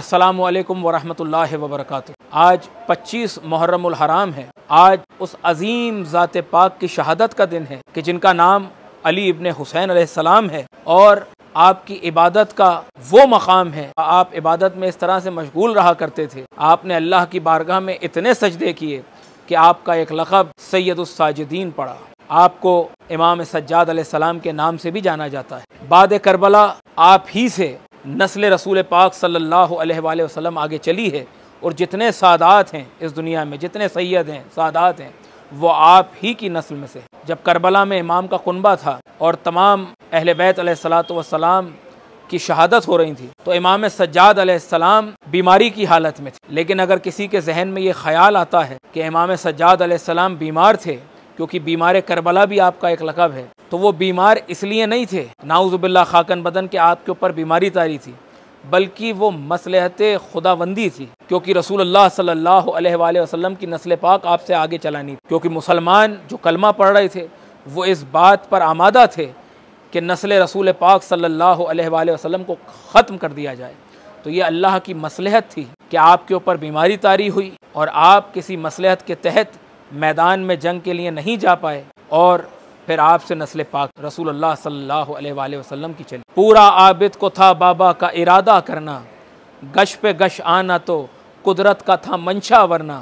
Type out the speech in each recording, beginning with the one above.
असलकम वरहमल वबरक आज 25 मुहर्रम हराम है आज उस अजीम ज़ात पाक की शहादत का दिन है कि जिनका नाम अली इबन हुसैन सलाम है और आपकी इबादत का वो मकाम है आप इबादत में इस तरह से मशगूल रहा करते थे आपने अल्लाह की बारगाह में इतने सजदे किए कि आपका एक लखब सैदुलसाजिदीन पड़ा आपको इमाम सज्जाद सलाम के नाम से भी जाना जाता है बाद करबला आप ही से नस्ल रसूल पाक सल्लल्लाहु अलैहि वसल्लम आगे चली है और जितने सादात हैं इस दुनिया में जितने सैयद हैं सादात हैं वो आप ही की नस्ल में से जब करबला में इमाम का कुनबा था और तमाम अहल बैत सलाम की शहादत हो रही थी तो इमाम सज्जाद सलाम बीमारी की हालत में थे लेकिन अगर किसी के जहन में ये ख्याल आता है कि इमाम सज्जाद सलाम बीमार थे क्योंकि बीमार करबला भी आपका एक लकब है तो वो बीमार इसलिए नहीं थे नाउज़बिल्ला खाकन बदन के आपके ऊपर बीमारी तारी थी बल्कि वो मसलहत खुदाबंदी थी क्योंकि रसूल अल्लाह सल्लल्लाहु अलैहि वसल्लम की नस्ल पाक आपसे आगे चलानी थी क्योंकि मुसलमान जो कलमा पढ़ रहे थे वो इस बात पर आमादा थे कि नस्ल रसूल पाक सल्लल्लाहु अलैहि वसल्लम को ख़त्म कर दिया जाए तो ये अल्लाह की मसलहत थी कि आपके ऊपर बीमारी तारी हुई और आप किसी मसलहत के तहत मैदान में जंग के लिए नहीं जा पाए और फिर आपसे नस्ल पाक रसूल अल्लाह सल्लल्लाहु अलैहि वसल्लम की चली पूरा आबिद को था बाबा का इरादा करना गश पे गश आना तो कुदरत का था मंशा वरना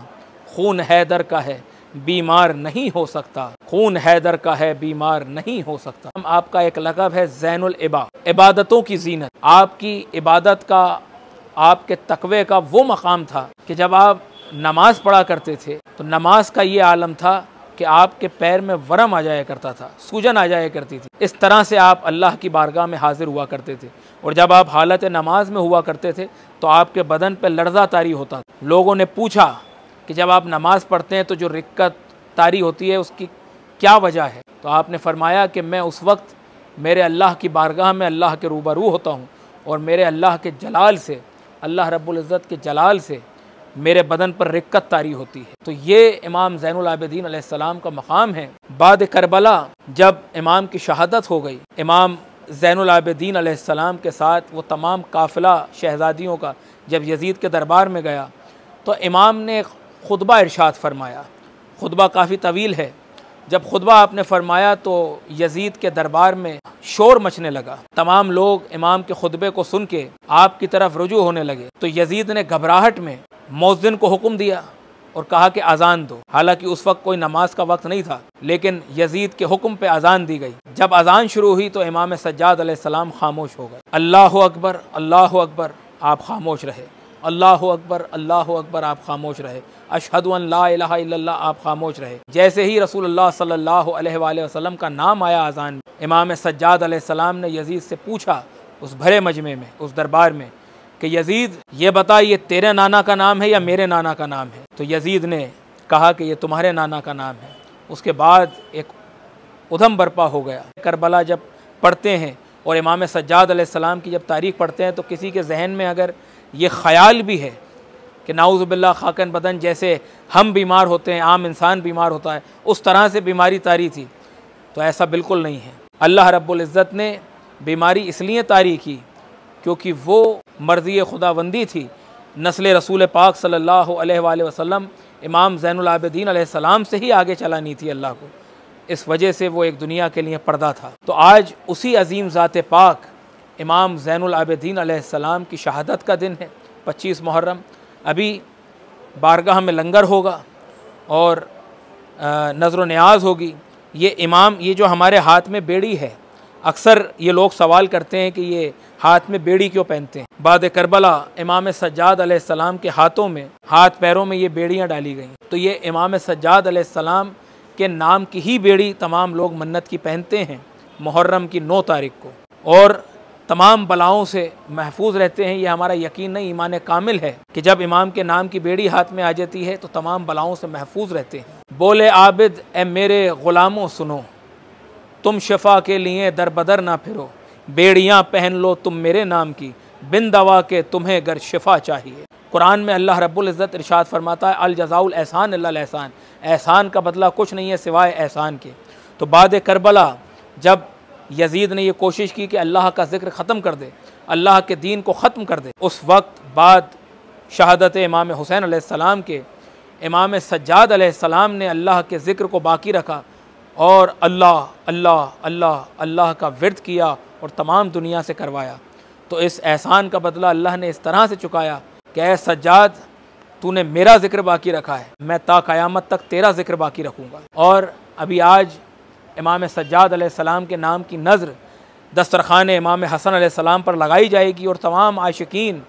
खून हैदर का है बीमार नहीं हो सकता खून हैदर का है बीमार नहीं हो सकता हम आपका एक लगभ है जैनुल इबा इबादतों की जीनत आपकी इबादत का आपके तकवे का वो मकाम था कि जब आप नमाज पढ़ा करते थे तो नमाज का ये आलम था कि आपके पैर में वरम आ जाया करता था सूजन आ जाया करती थी इस तरह से आप अल्लाह की बारगाह में हाजिर हुआ करते थे और जब आप हालत नमाज में हुआ करते थे तो आपके बदन पर लर्जा तारी होता था लोगों ने पूछा कि जब आप नमाज़ पढ़ते हैं तो जो रिक्कत तारी होती है उसकी क्या वजह है तो आपने फरमाया कि मैं उस वक्त मेरे अल्लाह की बारगाह में अल्लाह के रूबरू होता हूँ और मेरे अल्लाह के जलाल से अल्लाह रब्बुल इज़्ज़त के जलाल से मेरे बदन पर रिक्कत तारी होती है तो ये इमाम जैनआबदीन सलाम का मकाम है बाद करबला जब इमाम की शहादत हो गई इमाम जैनआबदीन सलाम के साथ वो तमाम काफिला शहजादियों का जब यजीद के दरबार में गया तो इमाम ने खुतबा इरशाद फरमाया खुतबा काफ़ी तवील है जब खुतबा आपने फरमाया तो यजीद के दरबार में शोर मचने लगा तमाम लोग इमाम के खुतबे को सुन के आपकी तरफ रुजू होने लगे तो यजीद ने घबराहट में मौजिन को हुक्म दिया और कहा कि अज़ान दो हालांकि उस वक्त कोई नमाज का वक्त नहीं था लेकिन यजीद के हुक्म पे अज़ान दी गई जब अज़ान शुरू हुई तो इमाम सज्जाद सलाम खामोश हो गए अल्लाह अकबर अल्लाह अकबर आप खामोश रहे अल्लाह अकबर अल्लाह अकबर आप खामोश रहे अशहद आप खामोश रहे जैसे ही रसूल अल्लाह का नाम आया अज़ान में इमाम सज्जाद सलाम ने यजीद से पूछा उस भरे मजमे में उस दरबार में कि यजीद ये बता ये तेरे नाना का नाम है या मेरे नाना का नाम है तो यजीद ने कहा कि ये तुम्हारे नाना का नाम है उसके बाद एक उधम बरपा हो गया करबला जब पढ़ते हैं और इमाम सज्जाद सलाम की जब तारीख पढ़ते हैं तो किसी के जहन में अगर ये ख्याल भी है कि नाउज़बिल्ला खाकन बदन जैसे हम बीमार होते हैं आम इंसान बीमार होता है उस तरह से बीमारी तारी थी तो ऐसा बिल्कुल नहीं है अल्लाह रब्बुल इज़्ज़त ने बीमारी इसलिए तारी की क्योंकि वो मर्ज़ी खुदाबंदी थी नस्ल रसूल पाक सल्ला वसम इमाम ज़ैनआबद्दीन सलाम से ही आगे चलानी थी अल्लाह को इस वजह से वो एक दुनिया के लिए पर्दा था तो आज उसी अजीम ज़ात पाक इमाम ज़ैनआबद्दीन सलाम की शहादत का दिन है पच्चीस मुहर्रम अभी बारगाह में लंगर होगा और नज़र न्याज होगी ये इमाम ये जो हमारे हाथ में बेड़ी है अक्सर ये लोग सवाल करते हैं कि ये हाथ में बेड़ी क्यों पहनते हैं बाद करबला इमाम सज्जाद सलाम के हाथों में हाथ पैरों में ये बेड़ियाँ डाली गई तो ये इमाम सज्जाद सलाम के नाम की ही बेड़ी तमाम लोग मन्नत की पहनते हैं मुहर्रम की नौ तारीख को और तमाम बलाओं से महफूज रहते हैं ये हमारा यकीन नहीं ईमान कामिल है कि जब इमाम के नाम की बेड़ी हाथ में आ जाती है तो तमाम बलाओं से महफूज रहते हैं बोले आबिद ए मेरे ग़ुलामों सुनो तुम शफा के लिए दर बदर ना फिरो बेड़ियाँ पहन लो तुम मेरे नाम की बिन दवा के तुम्हें गर शफा चाहिए कुरान में अल्लाह रब्ज़त इरशाद फरमाता है जजाउल एहसान एहसान एहसान का बदला कुछ नहीं है सिवाय एहसान के तो बाद करबला जब यजीद ने यह कोशिश की कि अल्लाह का जिक्र ख़त्म कर दे अल्लाह के दीन को ख़त्म कर दे उस वक्त बाद शहादत इमाम हुसैन आसमाम के इमाम सज्जाद आसमाम ने अल्लाह के ज़िक्र को बाकी रखा और अल्लाह अल्लाह अल्लाह अल्लाह का विरद किया और तमाम दुनिया से करवाया तो इस एहसान का बदला अल्लाह ने इस तरह से चुकाया कि ए सज्जाद तूने मेरा ज़िक्र बाकी रखा है मैं ता क़यामत तक तेरा ज़िक्र बाकी रखूँगा और अभी आज इमाम सज्जाद सलाम के नाम की नज़र दस्तरखान इमाम हसन सलाम पर लगाई जाएगी और तमाम आशिकीन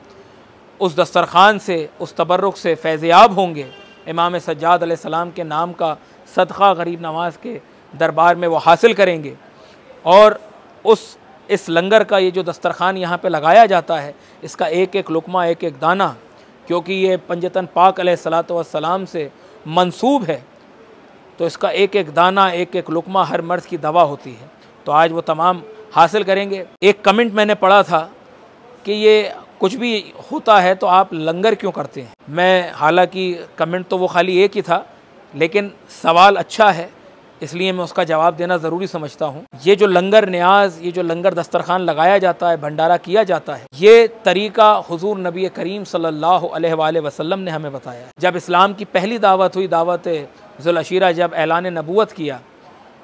उस दस्तरखान से उस तबर्रुक से फैज़याब होंगे इमाम सज्जाद सलाम के नाम का सदक़ा गरीब नवाज के दरबार में वो हासिल करेंगे और उस इस लंगर का ये जो दस्तरखान यहाँ पे लगाया जाता है इसका एक एक लुकमा एक एक दाना क्योंकि ये पंजतन पाक सलाम से मंसूब है तो इसका एक एक दाना एक एक लुकमा हर मर्ज़ की दवा होती है तो आज वो तमाम हासिल करेंगे एक कमेंट मैंने पढ़ा था कि ये कुछ भी होता है तो आप लंगर क्यों करते हैं मैं हालांकि कमेंट तो वो खाली एक ही था लेकिन सवाल अच्छा है इसलिए मैं उसका जवाब देना ज़रूरी समझता हूँ ये जो लंगर न्याज ये जो लंगर दस्तरखान लगाया जाता है भंडारा किया जाता है ये तरीका हुजूर नबी करीम सल्लल्लाहु अलैहि वसल्लम ने हमें बताया जब इस्लाम की पहली दावत हुई दावत जुलशीरा जब ऐलान नबूत किया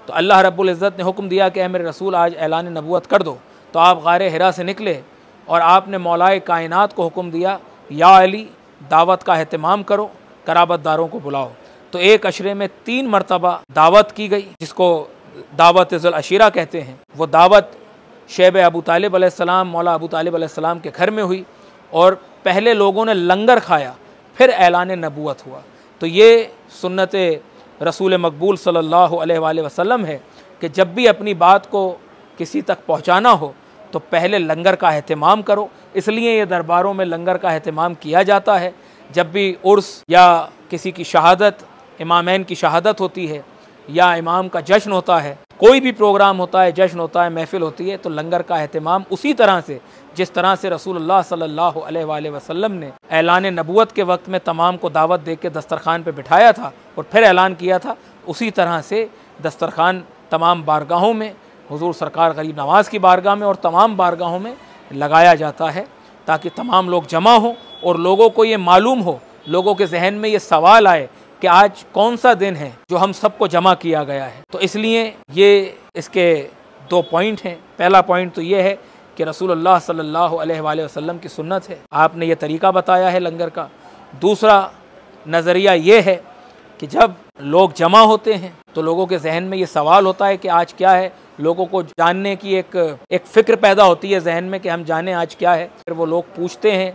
तो अल्लाह रब्ज़त ने हुक्म दिया कि मेरे रसूल आज ऐलान नबूत कर दो तो आप गार हरा से निकले और आपने मौलाए कायनात को हुक्म दिया या अली दावत का अहतमाम करो कराबत दारों को बुलाओ तो एक अशरे में तीन मरतबा दावत की गई जिसको दावत अशीरा कहते हैं वो दावत शेब अबू तालिब सलाम मौला अबू तालिब सलाम के घर में हुई और पहले लोगों ने लंगर खाया फिर ऐलान नबूत हुआ तो ये सुन्नत रसूल मकबूल सल्लल्लाहु अलैहि वसल्लम है कि जब भी अपनी बात को किसी तक पहुँचाना हो तो पहले लंगर का अहतमाम करो इसलिए ये दरबारों में लंगर का अहतमाम किया जाता है जब भी उर्स या किसी की शहादत इमामैन की शहादत होती है या इमाम का जश्न होता है कोई भी प्रोग्राम होता है जश्न होता है महफिल होती है तो लंगर का अहतमाम उसी तरह से जिस तरह से रसूल सल्लल्लाहु अलैहि वसल्लम ने ऐलान नबूत के वक्त में तमाम को दावत दे के दस्तरखान पर बिठाया था और फिर ऐलान किया था उसी तरह से दस्तरखान तमाम बारगाहों में हुजूर सरकार गरीब नवाज़ की बारगाह में और तमाम बारगाहों में लगाया जाता है ताकि तमाम लोग जमा हों और लोगों को ये मालूम हो लोगों के जहन में ये सवाल आए कि आज कौन सा दिन है जो हम सबको जमा किया गया है तो इसलिए ये इसके दो पॉइंट हैं पहला पॉइंट तो ये है कि रसूल अल्लाह सल्लल्लाहु अलैहि वसल्लम की सुन्नत है आपने ये तरीका बताया है लंगर का दूसरा नज़रिया ये है कि जब लोग जमा होते हैं तो लोगों के जहन में ये सवाल होता है कि आज क्या है लोगों को जानने की एक एक फ़िक्र पैदा होती है जहन में कि हम जाने आज क्या है फिर वो लोग पूछते हैं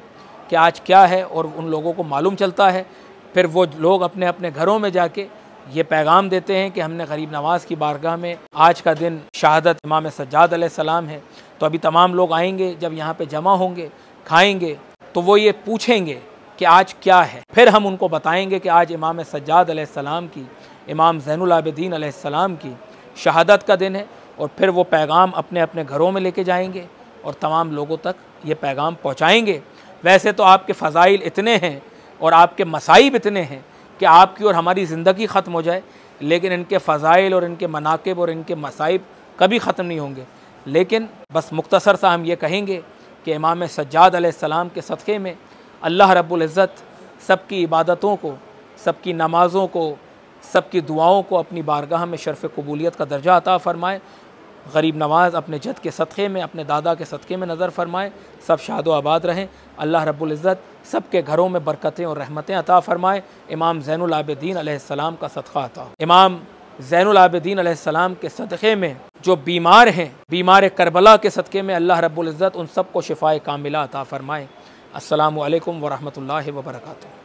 कि आज क्या है और उन लोगों को मालूम चलता है फिर वो लोग अपने अपने घरों में जाके ये पैगाम देते हैं कि हमने गरीब नवाज़ की बारगाह में आज का दिन शहादत इमाम सज्जाद सलाम है तो अभी तमाम लोग आएंगे जब यहाँ पे जमा होंगे खाएंगे तो वो ये पूछेंगे कि आज क्या है फिर हम उनको बताएंगे कि आज इमाम सज्जाद सलाम की इमाम जैनलाबद्दीन सलाम की शहादत का दिन है और फिर वो पैगाम अपने अपने घरों में लेके जाएंगे और तमाम लोगों तक ये पैगाम पहुँचाएँगे वैसे तो आपके फ़जाइल इतने हैं और आपके मसाइब इतने हैं कि आपकी और हमारी ज़िंदगी ख़त्म हो जाए लेकिन इनके फ़जाइल और इनके मनाकब और इनके मसाइब कभी ख़त्म नहीं होंगे लेकिन बस मुख्तसर सा हम ये कहेंगे कि इमाम सज्जाद सलाम के सदक़े में अल्लाह रबुल्ज़त सब की इबादतों को सबकी नमाज़ों को सबकी दुआओं को अपनी बारगाह में शरफ़ कबूलियत का दर्जा अता फ़रमाए गरीब नवाज़ अपने जद के सदक़े में अपने दादा के सदक़े में नज़र फरमाए सब शाद आबाद रहें अल्लाह रब्ज़त सब के घरों में बरकतें और रहमतें अता फ़रमाए इमाम ज़ैनआबद्दीन आसमाम का सदक़ा अता इमाम ज़ैनआबद्दीन आसमाम के सदक़े में जो बीमार हैं बीमार करबला के सदक़े में अल्लाह रब्ज़त उन सबको शिफाए कामिला अता फ़रमाए असलकम वरहमल वर्का